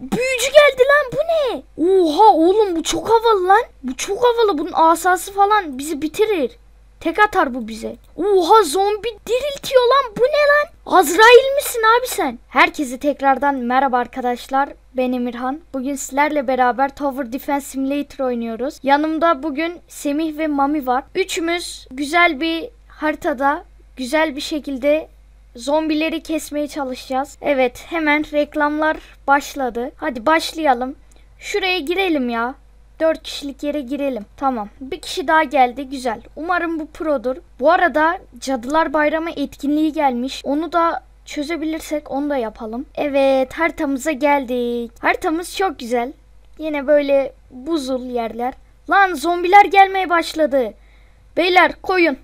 Büyücü geldi lan bu ne? Oha oğlum bu çok havalı lan. Bu çok havalı bunun asası falan bizi bitirir. Tek atar bu bize. Oha zombi diriltiyor lan bu ne lan? Azrail misin abi sen? Herkese tekrardan merhaba arkadaşlar. Ben Emirhan. Bugün sizlerle beraber Tower Defense Simulator oynuyoruz. Yanımda bugün Semih ve Mami var. Üçümüz güzel bir haritada güzel bir şekilde Zombileri kesmeye çalışacağız. Evet hemen reklamlar başladı. Hadi başlayalım. Şuraya girelim ya. 4 kişilik yere girelim. Tamam. Bir kişi daha geldi. Güzel. Umarım bu produr. Bu arada Cadılar Bayramı etkinliği gelmiş. Onu da çözebilirsek onu da yapalım. Evet haritamıza geldik. Haritamız çok güzel. Yine böyle buzul yerler. Lan zombiler gelmeye başladı. Beyler koyun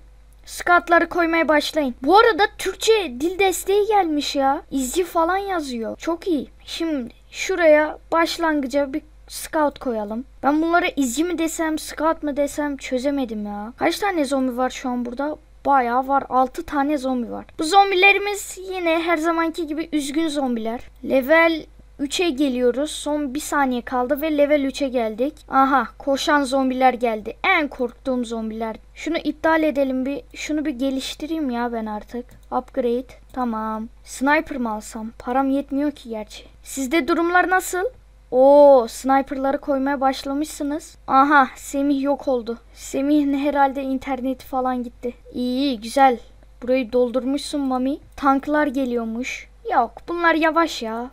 skatları koymaya başlayın. Bu arada Türkçe dil desteği gelmiş ya. İzci falan yazıyor. Çok iyi. Şimdi şuraya başlangıca bir scout koyalım. Ben bunlara izci mi desem, scout mı desem çözemedim ya. Kaç tane zombi var şu an burada? Bayağı var. 6 tane zombi var. Bu zombilerimiz yine her zamanki gibi üzgün zombiler. Level 3'e geliyoruz. Son bir saniye kaldı ve level 3'e geldik. Aha koşan zombiler geldi. En korktuğum zombiler. Şunu iptal edelim bir. Şunu bir geliştireyim ya ben artık. Upgrade. Tamam. Sniper mı alsam? Param yetmiyor ki gerçi. Sizde durumlar nasıl? Oo, sniperları koymaya başlamışsınız. Aha, Semih yok oldu. Semih'in herhalde interneti falan gitti. İyi, güzel. Burayı doldurmuşsun Mami. Tanklar geliyormuş. Yok, bunlar yavaş ya.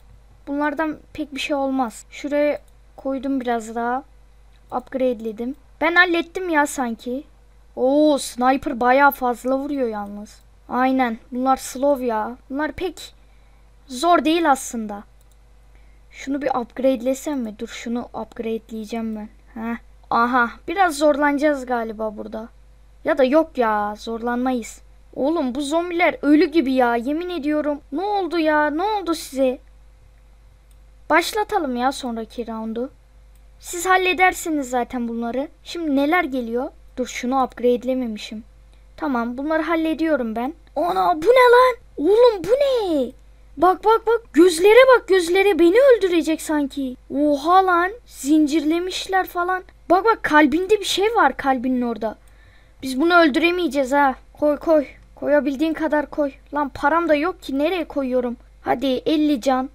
Bunlardan pek bir şey olmaz. Şuraya koydum biraz daha. Upgrade'ledim. Ben hallettim ya sanki. Oo sniper bayağı fazla vuruyor yalnız. Aynen. Bunlar slow ya. Bunlar pek zor değil aslında. Şunu bir upgradelesem mi? Dur şunu upgradeleyeceğim ben. Heh. Aha. Biraz zorlanacağız galiba burada. Ya da yok ya. Zorlanmayız. Oğlum bu zombiler ölü gibi ya. Yemin ediyorum. Ne oldu ya? Ne oldu size? Başlatalım ya sonraki roundu. Siz halledersiniz zaten bunları. Şimdi neler geliyor? Dur şunu upgradelememişim. Tamam bunları hallediyorum ben. Ana bu ne lan? Oğlum bu ne? Bak bak bak gözlere bak gözlere beni öldürecek sanki. Oha lan zincirlemişler falan. Bak bak kalbinde bir şey var kalbinin orada. Biz bunu öldüremeyeceğiz ha. Koy koy. Koyabildiğin kadar koy. Lan param da yok ki nereye koyuyorum. Hadi 50 can.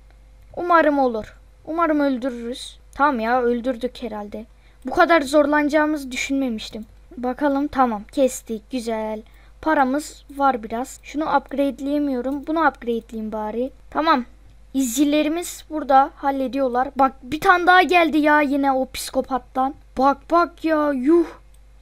Umarım olur. Umarım öldürürüz. Tamam ya öldürdük herhalde. Bu kadar zorlanacağımızı düşünmemiştim. Bakalım tamam kestik güzel. Paramız var biraz. Şunu upgradeleyemiyorum. Bunu upgradeleyeyim bari. Tamam. İzcilerimiz burada hallediyorlar. Bak bir tane daha geldi ya yine o psikopattan. Bak bak ya yuh.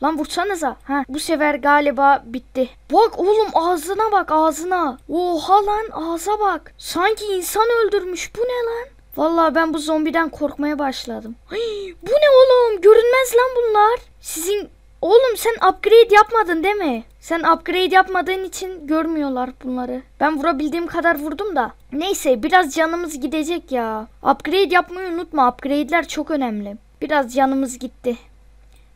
Lan vursanıza. Ha, bu sefer galiba bitti. Bak oğlum ağzına bak ağzına. Oha lan ağza bak. Sanki insan öldürmüş. Bu ne lan? Vallahi ben bu zombiden korkmaya başladım. Hii, bu ne oğlum? Görünmez lan bunlar. Sizin Oğlum sen upgrade yapmadın değil mi? Sen upgrade yapmadığın için görmüyorlar bunları. Ben vurabildiğim kadar vurdum da. Neyse biraz canımız gidecek ya. Upgrade yapmayı unutma. Upgrade'ler çok önemli. Biraz canımız gitti.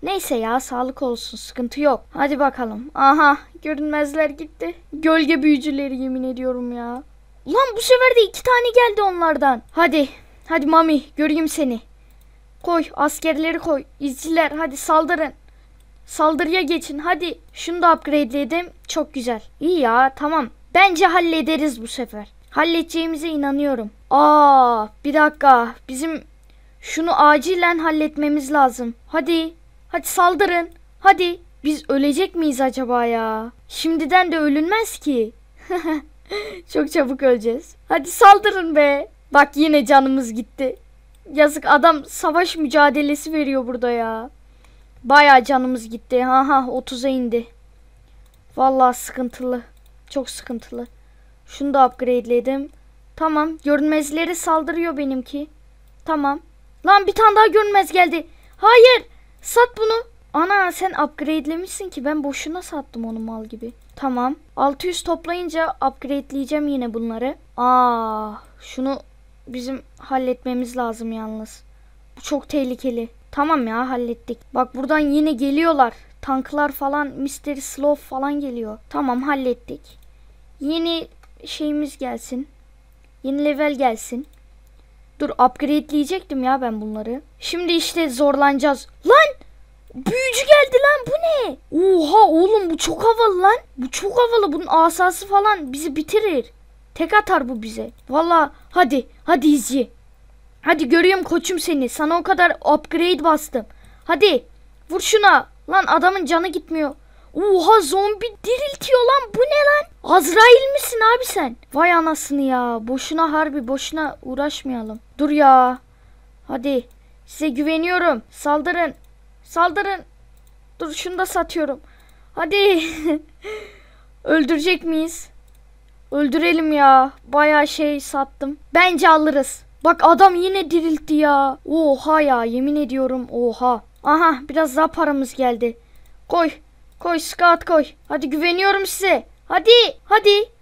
Neyse ya sağlık olsun sıkıntı yok. Hadi bakalım. Aha görünmezler gitti. Gölge büyücüleri yemin ediyorum ya. Ulan bu sefer de iki tane geldi onlardan. Hadi hadi mami göreyim seni. Koy askerleri koy. İzciler hadi saldırın. Saldırıya geçin hadi. Şunu da upgrade'ledim. Çok güzel. İyi ya tamam. Bence hallederiz bu sefer. Halledeceğimize inanıyorum. Aa bir dakika. Bizim şunu acilen halletmemiz lazım. Hadi Hadi saldırın. Hadi. Biz ölecek miyiz acaba ya? Şimdiden de ölünmez ki. Çok çabuk öleceğiz. Hadi saldırın be. Bak yine canımız gitti. Yazık adam savaş mücadelesi veriyor burada ya. Baya canımız gitti. Ha ha 30'a indi. Vallahi sıkıntılı. Çok sıkıntılı. Şunu da upgrade'ledim. Tamam. Görünmezleri saldırıyor benimki. Tamam. Lan bir tane daha görünmez geldi. Hayır. Sat bunu. Ana sen upgrade'lemişsin ki ben boşuna sattım onu mal gibi. Tamam. 600 toplayınca upgrade'leyeceğim yine bunları. Aa, ah, şunu bizim halletmemiz lazım yalnız. Bu çok tehlikeli. Tamam ya hallettik. Bak buradan yine geliyorlar. Tanklar falan, Mr. Slow falan geliyor. Tamam hallettik. Yeni şeyimiz gelsin. Yeni level gelsin. Dur upgradeleyecektim ya ben bunları. Şimdi işte zorlanacağız. Lan! Büyücü geldi lan bu ne? Oha oğlum bu çok havalı lan. Bu çok havalı. Bunun asası falan bizi bitirir. Tek atar bu bize. Valla hadi. Hadi izi. Hadi görüyorum koçum seni. Sana o kadar upgrade bastım. Hadi. Vur şuna. Lan adamın canı gitmiyor. Oha zombi diriltiyor lan bu ne lan? Azrail misin abi sen? Vay anasını ya boşuna harbi boşuna uğraşmayalım. Dur ya. Hadi. Size güveniyorum. Saldırın. Saldırın. Dur şunu da satıyorum. Hadi. Öldürecek miyiz? Öldürelim ya. Baya şey sattım. Bence alırız. Bak adam yine diriltti ya. Oha ya yemin ediyorum oha. Aha biraz daha paramız geldi. Koy. Koy scout koy. Hadi güveniyorum size. Hadi. Hadi.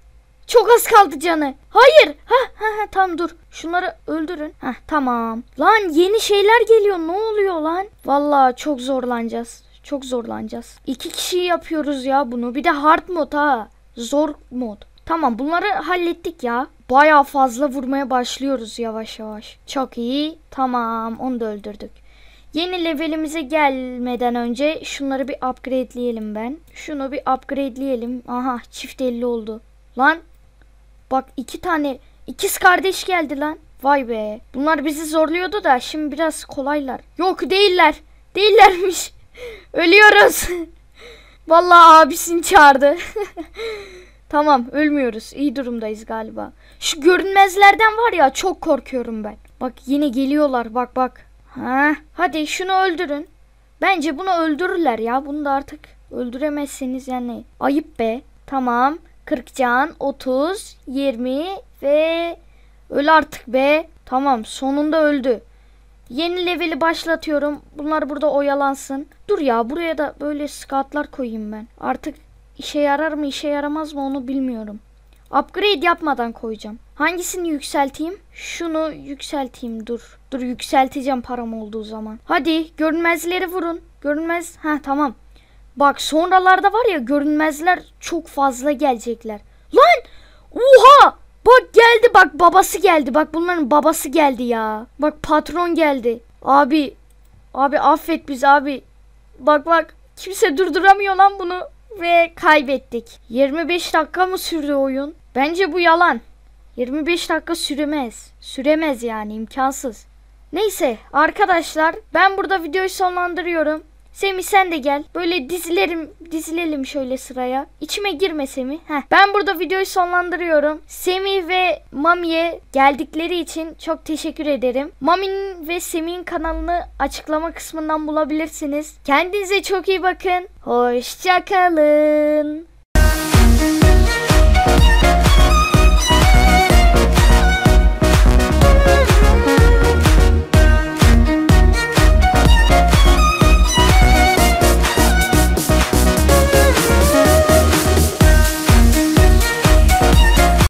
Çok az kaldı canı. Hayır. Ha ha ha tam dur. Şunları öldürün. Ha tamam. Lan yeni şeyler geliyor. Ne oluyor lan? Vallahi çok zorlanacağız. Çok zorlanacağız. İki kişi yapıyoruz ya bunu. Bir de hard mod ha. Zor mod. Tamam bunları hallettik ya. Baya fazla vurmaya başlıyoruz yavaş yavaş. Çok iyi. Tamam onu da öldürdük. Yeni levelimize gelmeden önce şunları bir upgrade'leyelim ben. Şunu bir upgrade'leyelim. Aha çift elli oldu. Lan Bak iki tane ikiz kardeş geldi lan. Vay be. Bunlar bizi zorluyordu da şimdi biraz kolaylar. Yok değiller. Değillermiş. Ölüyoruz. Vallahi abisini çağırdı. tamam ölmüyoruz. İyi durumdayız galiba. Şu görünmezlerden var ya çok korkuyorum ben. Bak yine geliyorlar bak bak. Ha, hadi şunu öldürün. Bence bunu öldürürler ya. Bunu da artık öldüremezseniz yani ayıp be. Tamam. 40 can, 30, 20 ve öl artık be. Tamam sonunda öldü. Yeni leveli başlatıyorum. Bunlar burada oyalansın. Dur ya buraya da böyle skatlar koyayım ben. Artık işe yarar mı işe yaramaz mı onu bilmiyorum. Upgrade yapmadan koyacağım. Hangisini yükselteyim? Şunu yükselteyim dur. Dur yükselteceğim param olduğu zaman. Hadi görünmezleri vurun. Görünmez. Ha tamam. Bak sonralarda var ya görünmezler çok fazla gelecekler. Lan! Oha! Bak geldi bak babası geldi. Bak bunların babası geldi ya. Bak patron geldi. Abi. Abi affet biz abi. Bak bak kimse durduramıyor lan bunu. Ve kaybettik. 25 dakika mı sürdü oyun? Bence bu yalan. 25 dakika süremez. Süremez yani imkansız. Neyse arkadaşlar ben burada videoyu sonlandırıyorum. Semi sen de gel. Böyle dizilerim, dizilelim şöyle sıraya. İçime girme Semi. Heh. Ben burada videoyu sonlandırıyorum. Semi ve Mami'ye geldikleri için çok teşekkür ederim. Mami'nin ve Semi'nin kanalını açıklama kısmından bulabilirsiniz. Kendinize çok iyi bakın. Hoşçakalın.